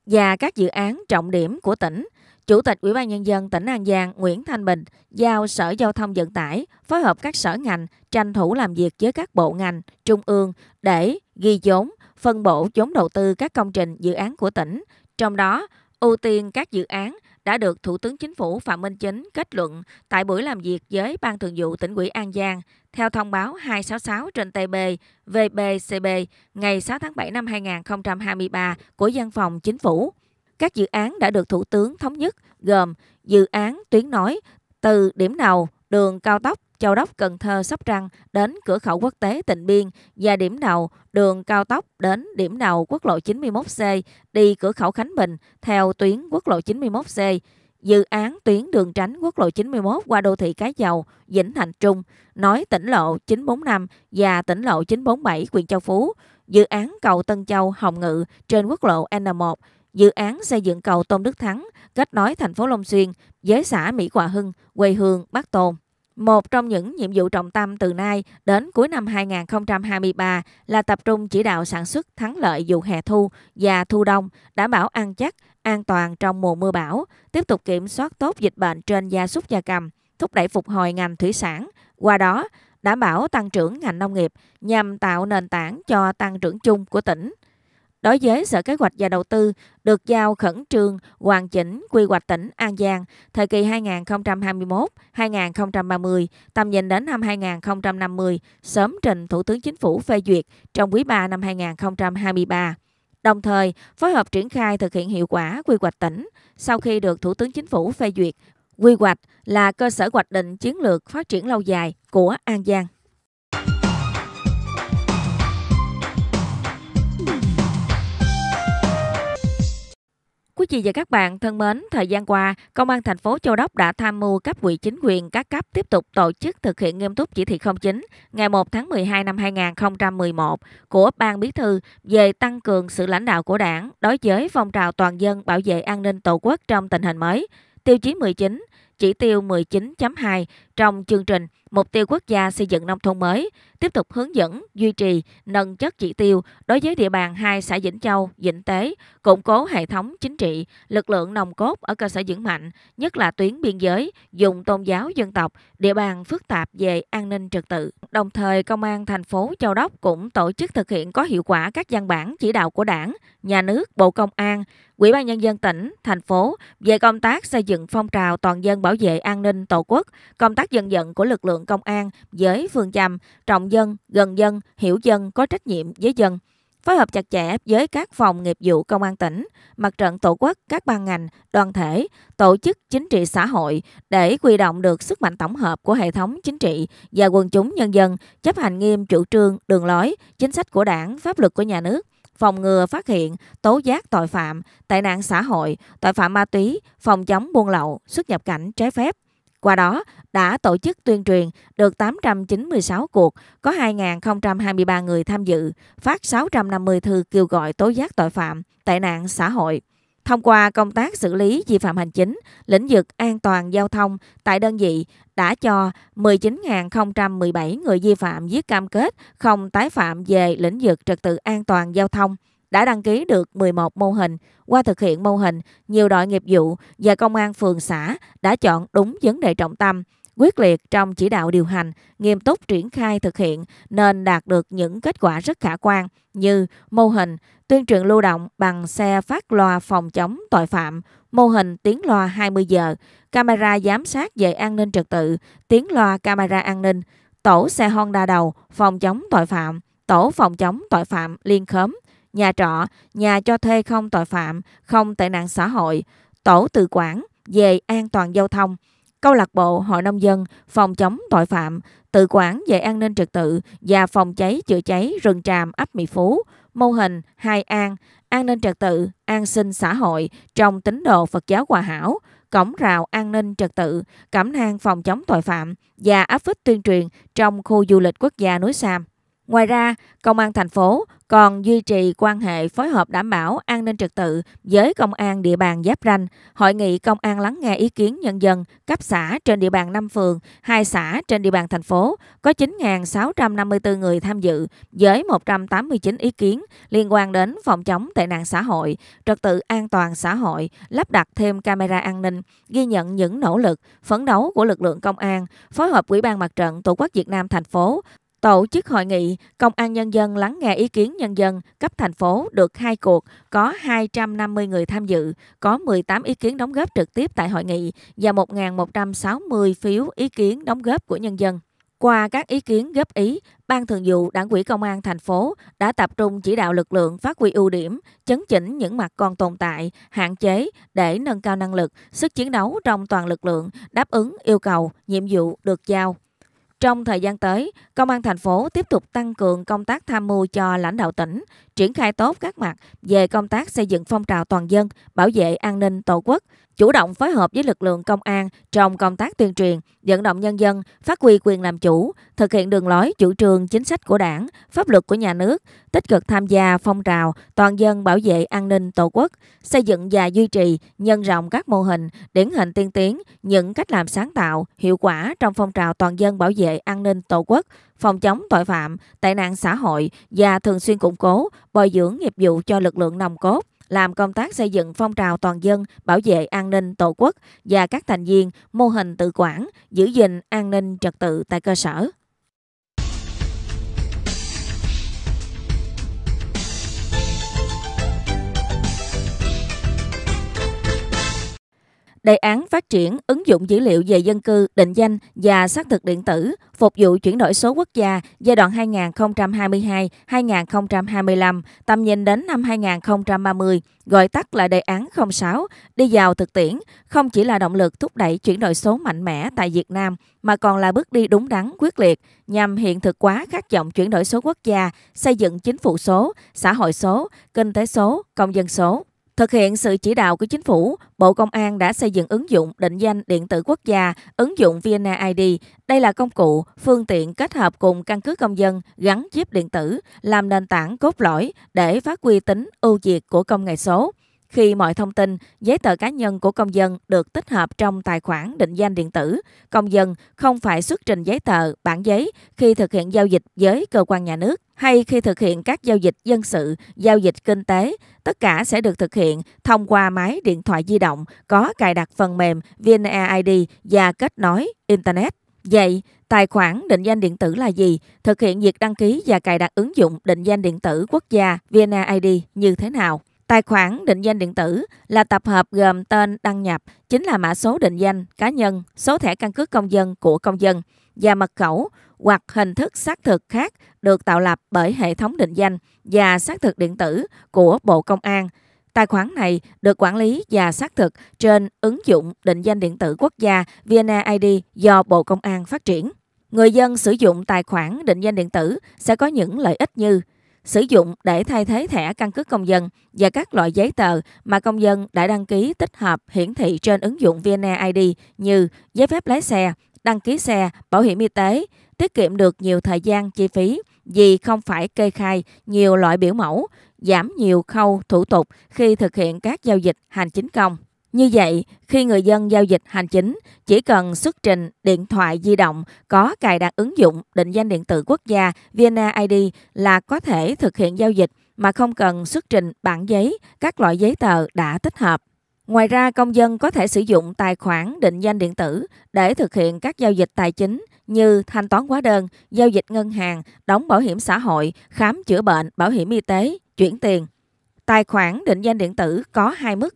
và các dự án trọng điểm của tỉnh Chủ tịch Ủy ban Nhân dân tỉnh An Giang Nguyễn Thanh Bình giao Sở Giao thông Vận tải phối hợp các sở ngành tranh thủ làm việc với các bộ ngành, trung ương để ghi vốn, phân bổ vốn đầu tư các công trình dự án của tỉnh. Trong đó, ưu tiên các dự án đã được Thủ tướng Chính phủ Phạm Minh Chính kết luận tại buổi làm việc với Ban Thường vụ tỉnh ủy An Giang theo thông báo 266 trên TB VBCB ngày 6 tháng 7 năm 2023 của Văn phòng Chính phủ. Các dự án đã được Thủ tướng thống nhất gồm dự án tuyến nối từ điểm nào đường cao tốc Châu Đốc Cần Thơ Sóc Trăng đến cửa khẩu quốc tế Tịnh Biên và điểm nào đường cao tốc đến điểm nào quốc lộ 91C đi cửa khẩu Khánh Bình theo tuyến quốc lộ 91C. Dự án tuyến đường tránh quốc lộ 91 qua đô thị Cái Dầu, Vĩnh Thành Trung, nói tỉnh lộ 945 và tỉnh lộ 947 huyện Châu Phú, dự án cầu Tân Châu Hồng Ngự trên quốc lộ N1 dự án xây dựng cầu Tôn Đức Thắng kết nối thành phố Long Xuyên với xã Mỹ Hòa Hưng, quê hương Bắc Tôn. Một trong những nhiệm vụ trọng tâm từ nay đến cuối năm 2023 là tập trung chỉ đạo sản xuất thắng lợi vụ hè thu và thu đông, đảm bảo ăn chắc, an toàn trong mùa mưa bão, tiếp tục kiểm soát tốt dịch bệnh trên gia súc gia cầm, thúc đẩy phục hồi ngành thủy sản. Qua đó, đảm bảo tăng trưởng ngành nông nghiệp nhằm tạo nền tảng cho tăng trưởng chung của tỉnh. Đối với Sở Kế hoạch và Đầu tư được giao khẩn trương hoàn chỉnh quy hoạch tỉnh An Giang thời kỳ 2021-2030, tầm nhìn đến năm 2050, sớm trình Thủ tướng Chính phủ phê duyệt trong quý 3 năm 2023 đồng thời phối hợp triển khai thực hiện hiệu quả quy hoạch tỉnh sau khi được Thủ tướng Chính phủ phê duyệt. Quy hoạch là cơ sở hoạch định chiến lược phát triển lâu dài của An Giang. Quý vị và các bạn thân mến, thời gian qua, Công an thành phố Châu Đốc đã tham mưu cấp ủy chính quyền các cấp tiếp tục tổ chức thực hiện nghiêm túc chỉ thị 09 ngày 1 tháng 12 năm 2011 của Ban Bí thư về tăng cường sự lãnh đạo của Đảng đối với phong trào toàn dân bảo vệ an ninh Tổ quốc trong tình hình mới. Tiêu chí 19 chỉ tiêu 19.2 trong chương trình, mục tiêu quốc gia xây dựng nông thôn mới tiếp tục hướng dẫn, duy trì, nâng chất chỉ tiêu đối với địa bàn hai xã Vĩnh Châu, Vĩnh Tế, củng cố hệ thống chính trị, lực lượng nòng cốt ở cơ sở vững mạnh, nhất là tuyến biên giới, dùng tôn giáo dân tộc, địa bàn phức tạp về an ninh trật tự. Đồng thời, Công an thành phố Châu Đốc cũng tổ chức thực hiện có hiệu quả các văn bản chỉ đạo của Đảng, Nhà nước, Bộ Công an, Ủy ban Nhân dân tỉnh, thành phố về công tác xây dựng phong trào toàn dân bảo vệ an ninh tổ quốc, công tác tác dân vận của lực lượng công an với phương châm trọng dân, gần dân, hiểu dân, có trách nhiệm với dân phối hợp chặt chẽ với các phòng nghiệp vụ công an tỉnh, mặt trận tổ quốc, các ban ngành, đoàn thể, tổ chức chính trị xã hội để quy động được sức mạnh tổng hợp của hệ thống chính trị và quần chúng nhân dân chấp hành nghiêm chủ trương, đường lối, chính sách của đảng, pháp luật của nhà nước phòng ngừa phát hiện, tố giác tội phạm, tệ nạn xã hội, tội phạm ma túy, phòng chống buôn lậu, xuất nhập cảnh trái phép, qua đó đã tổ chức tuyên truyền được 896 cuộc, có 2.023 người tham dự, phát 650 thư kêu gọi tố giác tội phạm, tệ nạn xã hội. Thông qua công tác xử lý vi phạm hành chính, lĩnh vực an toàn giao thông tại đơn vị đã cho 19.017 người vi phạm viết cam kết không tái phạm về lĩnh vực trật tự an toàn giao thông đã đăng ký được 11 mô hình. Qua thực hiện mô hình, nhiều đội nghiệp vụ và công an phường xã đã chọn đúng vấn đề trọng tâm, quyết liệt trong chỉ đạo điều hành, nghiêm túc triển khai thực hiện nên đạt được những kết quả rất khả quan như mô hình tuyên truyền lưu động bằng xe phát loa phòng chống tội phạm, mô hình tiếng loa 20 giờ, camera giám sát về an ninh trật tự, tiếng loa camera an ninh, tổ xe Honda đầu phòng chống tội phạm, tổ phòng chống tội phạm liên khóm, nhà trọ, nhà cho thuê không tội phạm, không tệ nạn xã hội, tổ tự quản về an toàn giao thông, câu lạc bộ hội nông dân phòng chống tội phạm, tự quản về an ninh trật tự và phòng cháy chữa cháy rừng tràm ấp Mỹ Phú, mô hình hai an, an ninh trật tự, an sinh xã hội trong tín đồ Phật giáo Hòa Hảo, cổng rào an ninh trật tự, cẩm nang phòng chống tội phạm và áp phích tuyên truyền trong khu du lịch quốc gia núi Sam. Ngoài ra, Công an thành phố còn duy trì quan hệ phối hợp đảm bảo an ninh trật tự với công an địa bàn giáp ranh, hội nghị công an lắng nghe ý kiến nhân dân cấp xã trên địa bàn 5 phường, 2 xã trên địa bàn thành phố, có 9.654 người tham dự với 189 ý kiến liên quan đến phòng chống tệ nạn xã hội, trật tự an toàn xã hội, lắp đặt thêm camera an ninh, ghi nhận những nỗ lực, phấn đấu của lực lượng công an, phối hợp Ủy ban Mặt trận Tổ quốc Việt Nam thành phố, Tổ chức hội nghị Công an Nhân dân lắng nghe ý kiến nhân dân cấp thành phố được hai cuộc, có 250 người tham dự, có 18 ý kiến đóng góp trực tiếp tại hội nghị và 1.160 phiếu ý kiến đóng góp của nhân dân. Qua các ý kiến góp ý, Ban Thường vụ Đảng ủy Công an thành phố đã tập trung chỉ đạo lực lượng phát huy ưu điểm, chấn chỉnh những mặt còn tồn tại, hạn chế để nâng cao năng lực, sức chiến đấu trong toàn lực lượng, đáp ứng yêu cầu, nhiệm vụ được giao. Trong thời gian tới, Công an thành phố tiếp tục tăng cường công tác tham mưu cho lãnh đạo tỉnh, triển khai tốt các mặt về công tác xây dựng phong trào toàn dân, bảo vệ an ninh tổ quốc, chủ động phối hợp với lực lượng công an trong công tác tuyên truyền, vận động nhân dân phát huy quyền làm chủ, thực hiện đường lối chủ trương chính sách của Đảng, pháp luật của nhà nước, tích cực tham gia phong trào toàn dân bảo vệ an ninh Tổ quốc, xây dựng và duy trì nhân rộng các mô hình, điển hình tiên tiến, những cách làm sáng tạo, hiệu quả trong phong trào toàn dân bảo vệ an ninh Tổ quốc, phòng chống tội phạm, tệ nạn xã hội và thường xuyên củng cố, bồi dưỡng nghiệp vụ cho lực lượng nòng cốt làm công tác xây dựng phong trào toàn dân bảo vệ an ninh tổ quốc và các thành viên mô hình tự quản giữ gìn an ninh trật tự tại cơ sở đề án phát triển ứng dụng dữ liệu về dân cư, định danh và xác thực điện tử phục vụ chuyển đổi số quốc gia giai đoạn 2022-2025, tầm nhìn đến năm 2030, gọi tắt là đề án 06, đi vào thực tiễn, không chỉ là động lực thúc đẩy chuyển đổi số mạnh mẽ tại Việt Nam, mà còn là bước đi đúng đắn, quyết liệt nhằm hiện thực hóa khát vọng chuyển đổi số quốc gia, xây dựng chính phủ số, xã hội số, kinh tế số, công dân số. Thực hiện sự chỉ đạo của chính phủ, Bộ Công an đã xây dựng ứng dụng định danh điện tử quốc gia, ứng dụng VNID. Đây là công cụ, phương tiện kết hợp cùng căn cứ công dân gắn chip điện tử, làm nền tảng cốt lõi để phát huy tính ưu việt của công nghệ số. Khi mọi thông tin, giấy tờ cá nhân của công dân được tích hợp trong tài khoản định danh điện tử, công dân không phải xuất trình giấy tờ, bản giấy khi thực hiện giao dịch với cơ quan nhà nước hay khi thực hiện các giao dịch dân sự, giao dịch kinh tế, tất cả sẽ được thực hiện thông qua máy điện thoại di động có cài đặt phần mềm VNeID và kết nối Internet. Vậy, tài khoản định danh điện tử là gì? Thực hiện việc đăng ký và cài đặt ứng dụng định danh điện tử quốc gia VNeID như thế nào? Tài khoản định danh điện tử là tập hợp gồm tên đăng nhập, chính là mã số định danh cá nhân, số thẻ căn cước công dân của công dân, và mật khẩu hoặc hình thức xác thực khác được tạo lập bởi hệ thống định danh và xác thực điện tử của Bộ Công an. Tài khoản này được quản lý và xác thực trên ứng dụng định danh điện tử quốc gia VNAID do Bộ Công an phát triển. Người dân sử dụng tài khoản định danh điện tử sẽ có những lợi ích như sử dụng để thay thế thẻ căn cước công dân và các loại giấy tờ mà công dân đã đăng ký tích hợp hiển thị trên ứng dụng VNAID như giấy phép lái xe, đăng ký xe, bảo hiểm y tế, tiết kiệm được nhiều thời gian chi phí vì không phải kê khai nhiều loại biểu mẫu, giảm nhiều khâu thủ tục khi thực hiện các giao dịch hành chính công. Như vậy, khi người dân giao dịch hành chính, chỉ cần xuất trình điện thoại di động có cài đặt ứng dụng định danh điện tử quốc gia VNID là có thể thực hiện giao dịch mà không cần xuất trình bản giấy, các loại giấy tờ đã tích hợp. Ngoài ra, công dân có thể sử dụng tài khoản định danh điện tử để thực hiện các giao dịch tài chính như thanh toán hóa đơn, giao dịch ngân hàng, đóng bảo hiểm xã hội, khám chữa bệnh, bảo hiểm y tế, chuyển tiền. Tài khoản định danh điện tử có hai mức.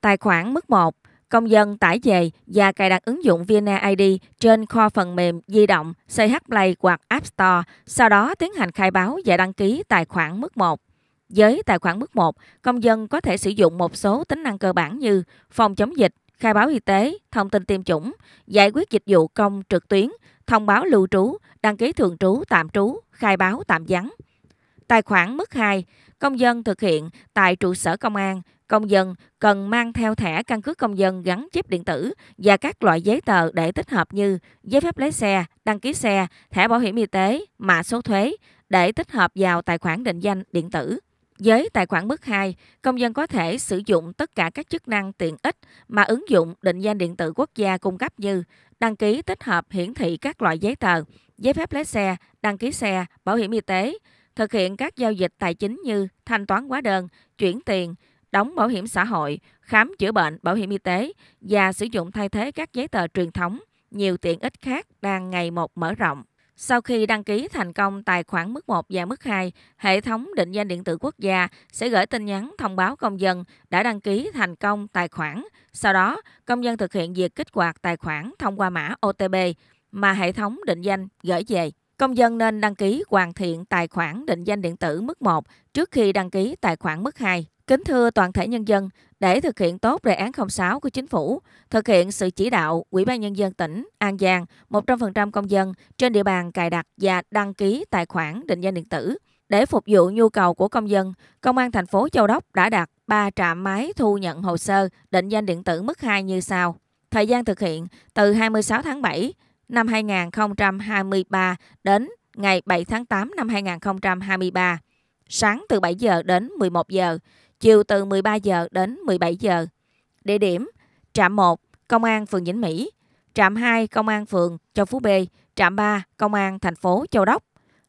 Tài khoản mức 1, công dân tải về và cài đặt ứng dụng VNID trên kho phần mềm di động CH Play hoặc App Store, sau đó tiến hành khai báo và đăng ký tài khoản mức 1. Với tài khoản mức 1, công dân có thể sử dụng một số tính năng cơ bản như phòng chống dịch, khai báo y tế, thông tin tiêm chủng, giải quyết dịch vụ công trực tuyến, thông báo lưu trú, đăng ký thường trú tạm trú, khai báo tạm vắng. Tài khoản mức 2, công dân thực hiện tại trụ sở công an, công dân cần mang theo thẻ căn cước công dân gắn chip điện tử và các loại giấy tờ để tích hợp như giấy phép lái xe, đăng ký xe, thẻ bảo hiểm y tế, mã số thuế để tích hợp vào tài khoản định danh điện tử. Với tài khoản mức 2, công dân có thể sử dụng tất cả các chức năng tiện ích mà ứng dụng định danh điện tử quốc gia cung cấp như đăng ký tích hợp hiển thị các loại giấy tờ, giấy phép lái xe, đăng ký xe, bảo hiểm y tế, thực hiện các giao dịch tài chính như thanh toán hóa đơn, chuyển tiền, đóng bảo hiểm xã hội, khám chữa bệnh, bảo hiểm y tế và sử dụng thay thế các giấy tờ truyền thống, nhiều tiện ích khác đang ngày một mở rộng. Sau khi đăng ký thành công tài khoản mức 1 và mức 2, hệ thống định danh điện tử quốc gia sẽ gửi tin nhắn thông báo công dân đã đăng ký thành công tài khoản. Sau đó, công dân thực hiện việc kích hoạt tài khoản thông qua mã OTP mà hệ thống định danh gửi về. Công dân nên đăng ký hoàn thiện tài khoản định danh điện tử mức 1 trước khi đăng ký tài khoản mức 2. Kính thưa toàn thể nhân dân, để thực hiện tốt đề án 06 của chính phủ, thực hiện sự chỉ đạo Ủy ban nhân dân tỉnh An Giang, 100% công dân trên địa bàn cài đặt và đăng ký tài khoản định danh điện tử. Để phục vụ nhu cầu của công dân, Công an thành phố Châu Đốc đã đặt 3 trạm máy thu nhận hồ sơ định danh điện tử mức 2 như sau. Thời gian thực hiện từ 26 tháng 7 năm 2023 đến ngày 7 tháng 8 năm 2023, sáng từ 7 giờ đến 11 giờ, chiều từ 13 giờ đến 17 giờ. Địa điểm Trạm 1, Công an phường Vĩnh Mỹ, Trạm 2, Công an phường Châu Phú B, Trạm 3, Công an thành phố Châu Đốc.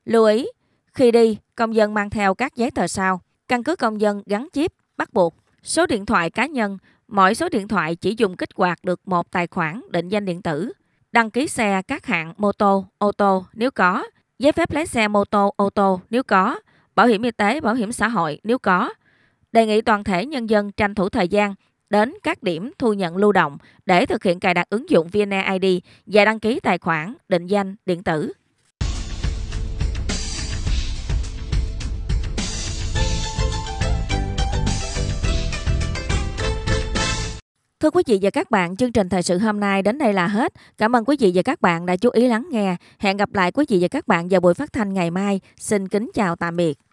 Lưu ý, khi đi, công dân mang theo các giấy tờ sau: căn cước công dân gắn chip bắt buộc, số điện thoại cá nhân, mỗi số điện thoại chỉ dùng kích hoạt được một tài khoản định danh điện tử, đăng ký xe các hạng mô tô, ô tô nếu có, giấy phép lái xe mô tô, ô tô nếu có, bảo hiểm y tế, bảo hiểm xã hội nếu có, đề nghị toàn thể nhân dân tranh thủ thời gian đến các điểm thu nhận lưu động để thực hiện cài đặt ứng dụng VNeID và đăng ký tài khoản định danh điện tử. Thưa quý vị và các bạn, chương trình thời sự hôm nay đến đây là hết. Cảm ơn quý vị và các bạn đã chú ý lắng nghe. Hẹn gặp lại quý vị và các bạn vào buổi phát thanh ngày mai. Xin kính chào tạm biệt.